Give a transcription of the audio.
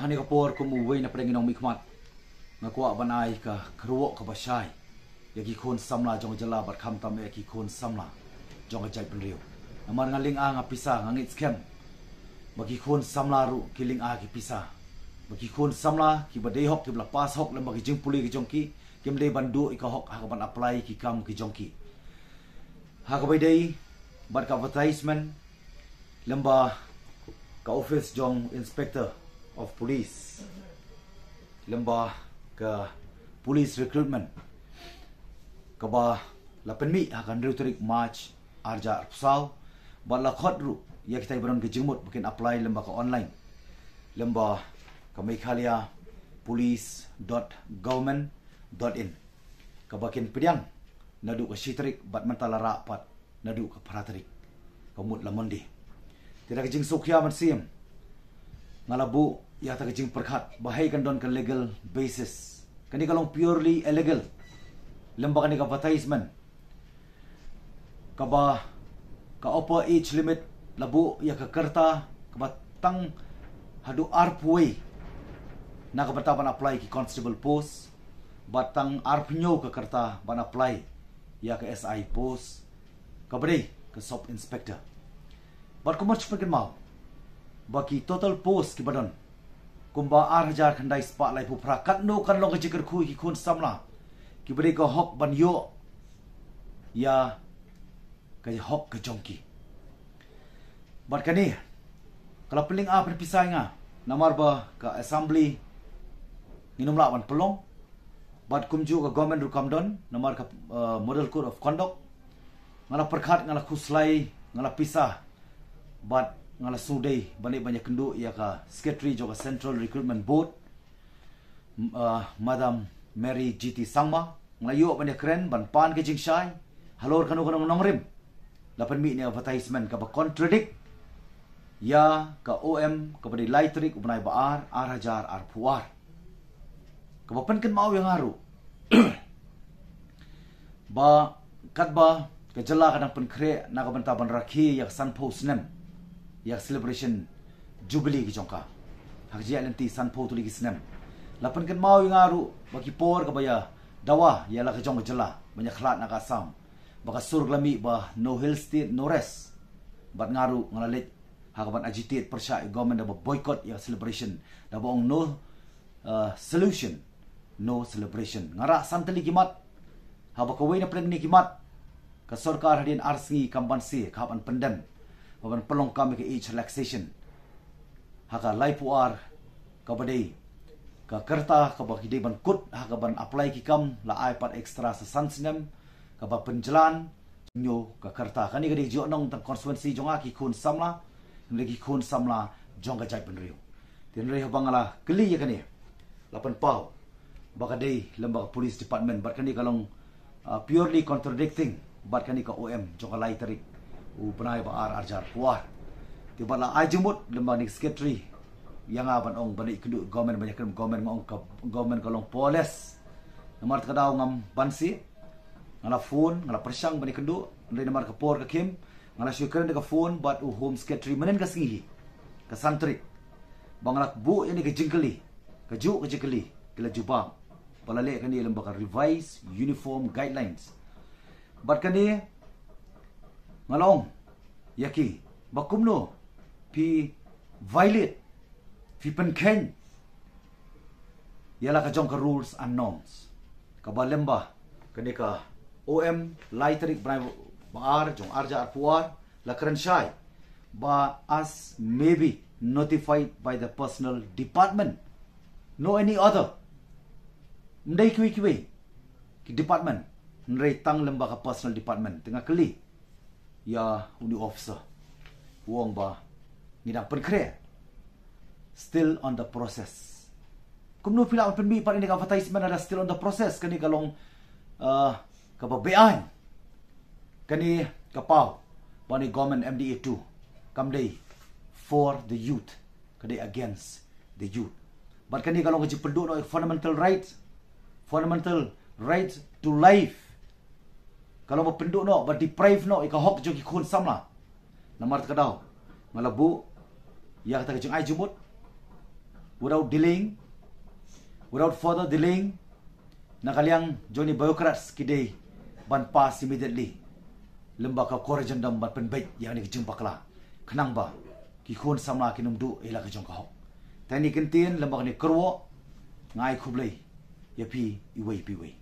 ha ni kapor ko na pre ngong mikmat na ko ban ka kruo ka bashai ya ki samla jong jala bat kham tam ya ki samla jong ga jai pri amar nga ling a nga pisa nga ngi skem ba ki khon samla ru ki ling a ki pisa ba ki samla ki ba dei hok ki bla pas hok la ba ki jing puli ki jong ki kem le ban du hok ha ban apply ki kam ki jong ki ha ka bai bat ka advertisement lamba ka office jong inspector of police lembah ke police recruitment ke bah lapan mi akan retorik march arja arpsau bah la khot ru ya kita ibaran ke jemut mungkin apply lembah ke online lembah ke mekhalia police.government.in ke bakin pedang nadu ke sitrik bat mentala rapat nadu ke paratrik ke mut lamondi tidak jing sukia mansiem ngalabu ia ya, tak jing perkhat bahaya kan don kan legal basis kan kalau purely illegal lembak ni advertisement kaba ka upper age limit labu ia ya, ka kerta kaba tang hadu arpwe na ka pertama ban apply ke constable post batang arpnyo ka kerta ban apply ya ka si post kabre ke sub inspector bar kumach pagin mau baki total post ki badan กุมบาอาร์จาคันไดสปาไลผู้พระกัดนูกันลงกันจิกรคุยกิคุณสำลักิบริกก็ฮกบันโยยากจะฮกกจงกีบัดกันนี้กลับเป็นอาเป็นพิสัยงานามาร์บะกับแอสซัมบลีนินุมละวันพลงบัดคุมจูกับกอมเมนรูคัมดอนนามาร์กับโมเดลคูดออฟคอนดกงานละประคัดงานละคุสไลงานละพิซาบัด ngala su dei bani banya kendu ya ka secretary joga central recruitment board uh, madam mary gt sangma ngala yo banya kren ban pan ke jing halor kanu kanu nongrim, lapan mi ni advertisement ka ba contradict ya ka om ka bani lightrik ubnai ba ar ar hajar ar puar ka ba ken mau yang haru ba kat ba ka jela kanang pen kre na ka ban rakhi ya san post nem yak celebration jubilee ki chongka hakji alanti sanpo tuli ki snem lapan ken mau inga ru por ka baya dawa ya la ka jela banyak khlat na ka sam baka surg lami ba no hill state no rest bat ngaru ngalalet hakaban agitate persha government ba boycott yak celebration da ba no uh, solution no celebration ngara santali mat, haba ko weina plan ni kimat ka sarkar hadin arsngi kamban si kapan pendan paban pelong kami ke each relaxation haka laipuar kabadei ka kerta ka ba kidi ban kut ha ka ban apply ki kam la ipad extra sa sansingam ka ba penjelan nyo ka kerta ka ni gadi jo nong tan consequence jonga ki kun samla ni ki kun samla jonga jai pen riu tin riu bangala keli ya kani lapan pau ba ka dei lembag polis department bar kani kalong uh, purely contradicting bar kani ka om jonga lai tarik ubnai ba ar arjar tua ti ba la ajumut lembang ni sekretari yang aban ong bani kedu government banyak kan government ngong ka government kalong poles nomor kedau ngam bansi ngala fon ngala persang bani kedu ndai nomor ke por ke kim ngala syukran ke fon bat u home sekretari menen ke singhi ke santri bangrak lah bu ini ke jingkeli ke ju ke jingkeli ke la juba pala le kan ni lembaga revise uniform guidelines bat kan dia ngalong yaki bakumno pi violet pi penken yala ka jong ka rules and norms ka balemba kani ka om lightrik brai bar jong arja arpuar la karan shai ba as maybe notified by the personal department no any other ndai kui kwi department ndai tang lemba ka personal department tengah keli Ya, undi officer. Wong ba, ni dah perkara. Still on the process. Kumnu pila open bi pada ini kau fatah isman ada still on the process. Kini kalong uh, kapa bean. Kini kapau. Bani government MDA itu. Kamu for the youth. Kedai against the youth. Bahkan ni kalau kerja penduduk no fundamental right. Fundamental right to life kalau berpenduk no berdeprive no ikah hok joki kun sam lah namar terkadau malabu ya kata kejung ai jumut without dealing without further dealing nakal yang joni bureaucrats kidei ban pass immediately lembaga korajan dan ban penbaik yang ni kejung pakla kenang ba kikun sam lah kini du ila kejung kahok ni kentin lembaga ni kerwo ngai kublai ya pi iwei pi iwei